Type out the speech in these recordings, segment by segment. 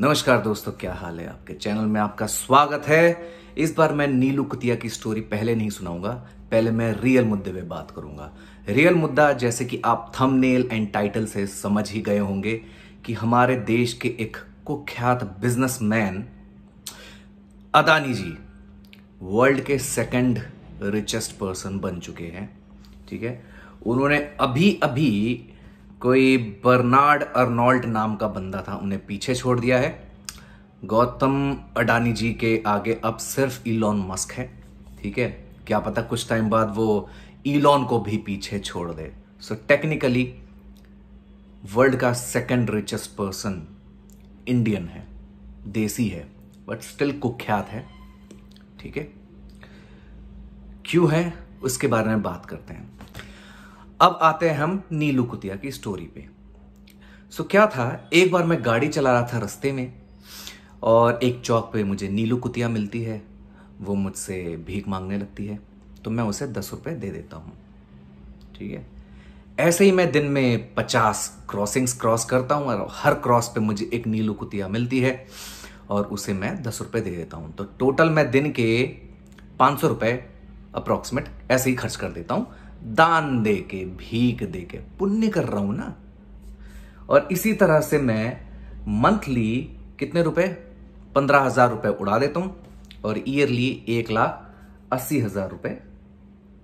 नमस्कार दोस्तों क्या हाल है आपके चैनल में आपका स्वागत है इस बार मैं नीलू कुतिया की स्टोरी पहले नहीं सुनाऊंगा पहले मैं रियल मुद्दे पे बात करूंगा रियल मुद्दा जैसे कि आप थंबनेल एंड टाइटल से समझ ही गए होंगे कि हमारे देश के एक कुख्यात बिजनेसमैन अदानी जी वर्ल्ड के सेकंड रिचेस्ट पर्सन बन चुके हैं ठीक है उन्होंने अभी अभी कोई बर्नार्ड अर्नोल्ड नाम का बंदा था उन्हें पीछे छोड़ दिया है गौतम अडानी जी के आगे अब सिर्फ इलॉन मस्क है ठीक है क्या पता कुछ टाइम बाद वो इलॉन को भी पीछे छोड़ दे सो टेक्निकली वर्ल्ड का सेकंड रिचेस्ट पर्सन इंडियन है देसी है बट स्टिल कुख्यात है ठीक है क्यों है उसके बारे में बात करते हैं अब आते हैं हम नीलू कुतिया की स्टोरी पे सो क्या था एक बार मैं गाड़ी चला रहा था रस्ते में और एक चौक पे मुझे नीलू कुतिया मिलती है वो मुझसे भीख मांगने लगती है तो मैं उसे दस रुपये दे देता हूँ ठीक है ऐसे ही मैं दिन में पचास क्रॉसिंग्स क्रॉस करता हूँ और हर क्रॉस पे मुझे एक नीलू कुतिया मिलती है और उसे मैं दस रुपये दे देता हूँ तो टोटल मैं दिन के पाँच सौ रुपये अप्रॉक्सीमेट ऐसे ही खर्च कर देता हूँ दान दे के भीख दे के पुण्य कर रहा हूं ना और इसी तरह से मैं मंथली कितने रुपए पंद्रह हजार रुपए उड़ा देता हूं और ईयरली एक लाख अस्सी हजार रुपए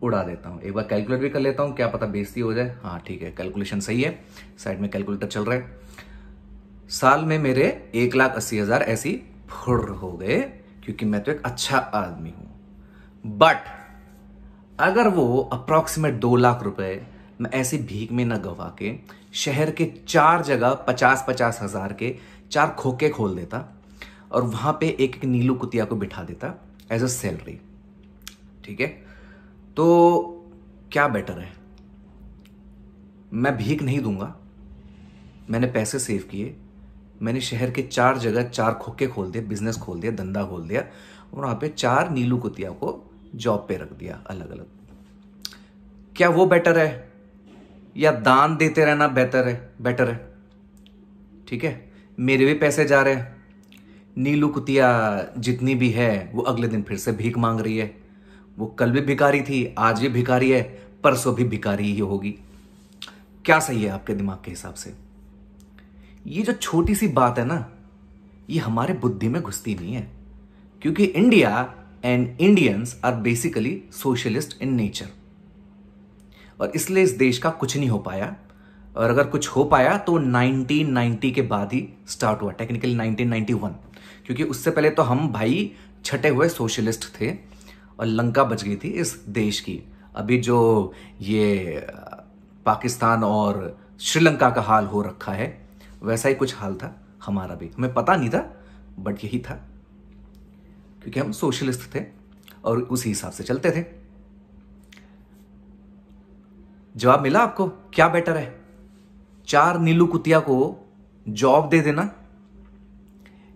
उड़ा देता हूं एक बार कैलकुलेट भी कर लेता हूं क्या पता बेजती हो जाए हाँ ठीक है कैलकुलेशन सही है साइड में कैलकुलेटर चल रहा है साल में मेरे एक लाख अस्सी हजार ऐसी फुर हो गए क्योंकि मैं तो एक अच्छा आदमी हूं बट अगर वो अप्रॉक्सीमेट दो लाख रुपए मैं ऐसे भीख में न गवा के शहर के चार जगह पचास पचास हज़ार के चार खोके खोल देता और वहाँ पे एक एक नीलू कुतिया को बिठा देता एज अ सैलरी ठीक है तो क्या बेटर है मैं भीख नहीं दूंगा मैंने पैसे सेव किए मैंने शहर के चार जगह चार खोखे खोल दिए बिजनेस खोल दिया धंधा खोल दिया और वहाँ पे चार नीलू कुतिया को जॉब पे रख दिया अलग अलग क्या वो बेटर है या दान देते रहना बेहतर है बेटर है ठीक है मेरे भी पैसे जा रहे हैं नीलू कुतिया जितनी भी है वो अगले दिन फिर से भीख मांग रही है वो कल भी भिखारी थी आज भी भिखारी है परसों भी भिखारी ही होगी क्या सही है आपके दिमाग के हिसाब से ये जो छोटी सी बात है ना ये हमारे बुद्धि में घुसती नहीं है क्योंकि India and Indians are basically socialist in nature और इसलिए इस देश का कुछ नहीं हो पाया और अगर कुछ हो पाया तो 1990 के बाद ही स्टार्ट हुआ टेक्निकली 1991 क्योंकि उससे पहले तो हम भाई छठे हुए सोशलिस्ट थे और लंका बच गई थी इस देश की अभी जो ये पाकिस्तान और श्रीलंका का हाल हो रखा है वैसा ही कुछ हाल था हमारा भी हमें पता नहीं था बट यही था क्योंकि हम सोशलिस्ट थे और उसी हिसाब से चलते थे जवाब मिला आपको क्या बेटर है चार नीलू कुतिया को जॉब दे देना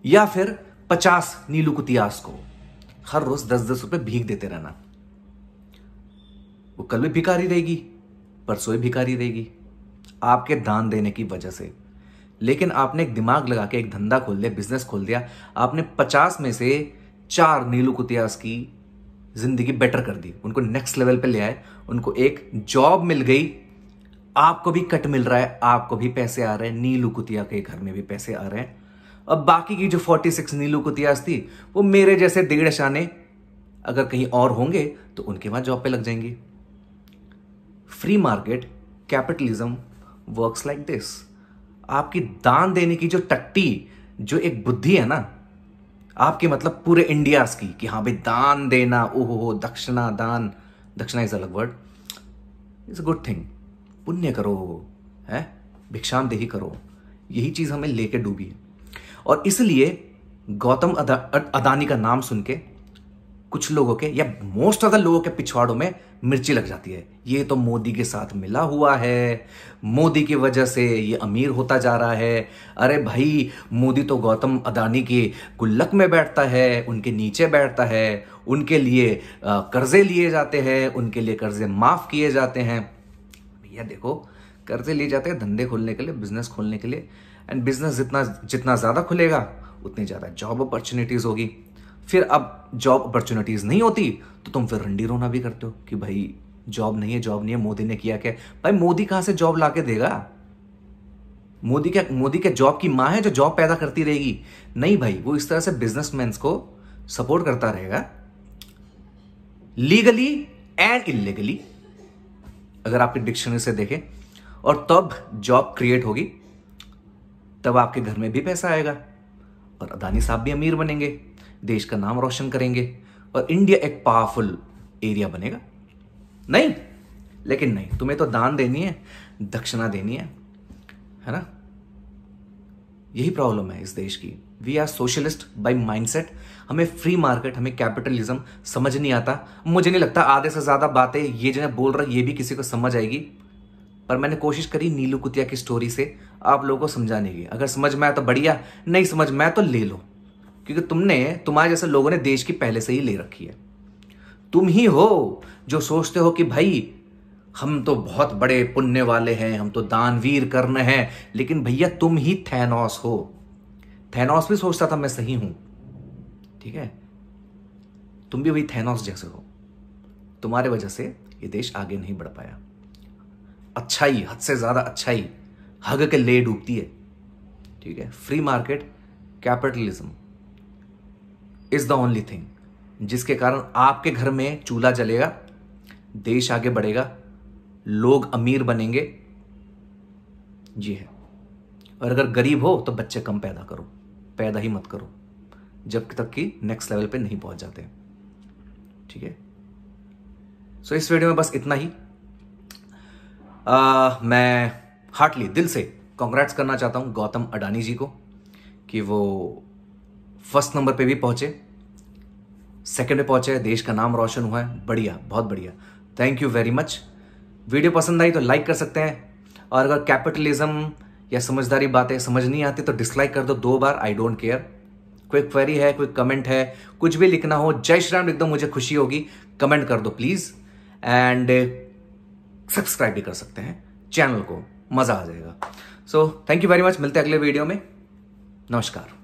या फिर पचास नीलू कुतियास को हर रोज दस दस रुपए भीख देते रहना वो कल भी भिखारी रहेगी परसों भी भिखारी रहेगी आपके दान देने की वजह से लेकिन आपने एक दिमाग लगा के एक धंधा खोल दिया बिजनेस खोल दिया आपने पचास में से चार नीलू कुतियास की जिंदगी बेटर कर दी उनको नेक्स्ट लेवल पे ले आए उनको एक जॉब मिल गई आपको भी कट मिल रहा है आपको भी पैसे आ रहे हैं नीलू कुतिया के घर में भी पैसे आ रहे हैं अब बाकी की जो 46 नीलू कुतियास थी वो मेरे जैसे डेढ़ शाने अगर कहीं और होंगे तो उनके वहां जॉब पे लग जाएंगी free market capitalism works like this आपकी दान देने की जो टट्टी जो एक बुद्धि है ना आपके मतलब पूरे इंडिया की कि हाँ भाई दान देना ओहो हो दक्षिणा दान दक्षिणा इज अलग word is a good thing पुण्य करो है भिक्षाम देही करो यही चीज़ हमें लेके डूबी है और इसलिए गौतम अदा, अदानी का नाम सुन के कुछ लोगों के या मोस्ट ऑफ द लोगों के पिछवाड़ों में मिर्ची लग जाती है ये तो मोदी के साथ मिला हुआ है मोदी की वजह से ये अमीर होता जा रहा है अरे भाई मोदी तो गौतम अदानी के गुल्लक में बैठता है उनके नीचे बैठता है उनके लिए कर्जे लिए जाते हैं उनके लिए कर्जे माफ़ किए जाते हैं भैया देखो कर्जे लिए जाते हैं धंधे खोलने के लिए बिजनेस खोलने के लिए एंड बिजनेस जितना जितना ज़्यादा खुलेगा उतनी ज़्यादा जॉब अपॉर्चुनिटीज़ होगी फिर अब जॉब अपॉर्चुनिटीज़ नहीं होती तो तुम फिर रंडी रोना भी करते हो कि भाई जॉब नहीं है जॉब नहीं है मोदी ने किया क्या भाई मोदी कहाँ से जॉब ला के देगा मोदी क्या मोदी के जॉब की माँ है जो जॉब पैदा करती रहेगी नहीं भाई वो इस तरह से बिजनेसमैन को सपोर्ट करता रहेगा लीगली एंड इलीगली अगर आपकी डिक्शनरी से देखें और तब जॉब क्रिएट होगी तब आपके घर में भी पैसा आएगा और अदानी साहब भी अमीर बनेंगे देश का नाम रोशन करेंगे और इंडिया एक पावरफुल एरिया बनेगा नहीं लेकिन नहीं तुम्हें तो दान देनी है दक्षिणा देनी है है ना यही प्रॉब्लम है इस देश की we are socialist by mindset हमें फ्री मार्केट हमें कैपिटलिज्म समझ नहीं आता मुझे नहीं लगता आधे से ज़्यादा बातें ये जो बोल रहा ये भी किसी को समझ आएगी पर मैंने कोशिश करी नीलू कुतिया की स्टोरी से आप लोगों को समझाने की अगर समझ में आया तो बढ़िया नहीं समझ में आया तो ले लो क्योंकि तुमने तुम्हारे जैसे लोगों ने देश की पहले से ही ले रखी है तुम ही हो जो सोचते हो कि भाई हम तो बहुत बड़े पुण्य वाले हैं हम तो दानवीर कर्ण हैं लेकिन भैया तुम ही थैनोस हो थैनोस भी सोचता था मैं सही हूं ठीक है तुम भी वही थैनोस जैसे हो तुम्हारे वजह से ये देश आगे नहीं बढ़ पाया अच्छाई हद से ज्यादा अच्छाई हग के ले डूबती है ठीक है free market capitalism is the only thing जिसके कारण आपके घर में चूल्हा जलेगा देश आगे बढ़ेगा लोग अमीर बनेंगे जी है हाँ। और अगर गरीब हो तो बच्चे कम पैदा करो पैदा ही मत करो जब तक कि नेक्स्ट लेवल पे नहीं पहुंच जाते ठीक है सो इस वीडियो में बस इतना ही आ, मैं हार्टली दिल से कॉन्ग्रेट्स करना चाहता हूँ गौतम अडानी जी को कि वो फर्स्ट नंबर पे भी पहुंचे सेकंड पे पहुंचे देश का नाम रोशन हुआ है बढ़िया बहुत बढ़िया thank you very much video पसंद आई तो लाइक कर सकते हैं और अगर कैपिटलिज्म या समझदारी बातें समझ नहीं आती तो डिसलाइक कर दो दो बार आई डोंट केयर कोई क्वेरी है कोई कमेंट है कुछ भी लिखना हो जय श्री राम लिख दो मुझे खुशी होगी कमेंट कर दो प्लीज़ एंड सब्सक्राइब भी कर सकते हैं चैनल को मज़ा आ जाएगा so thank you very much मिलते हैं अगले वीडियो में नमस्कार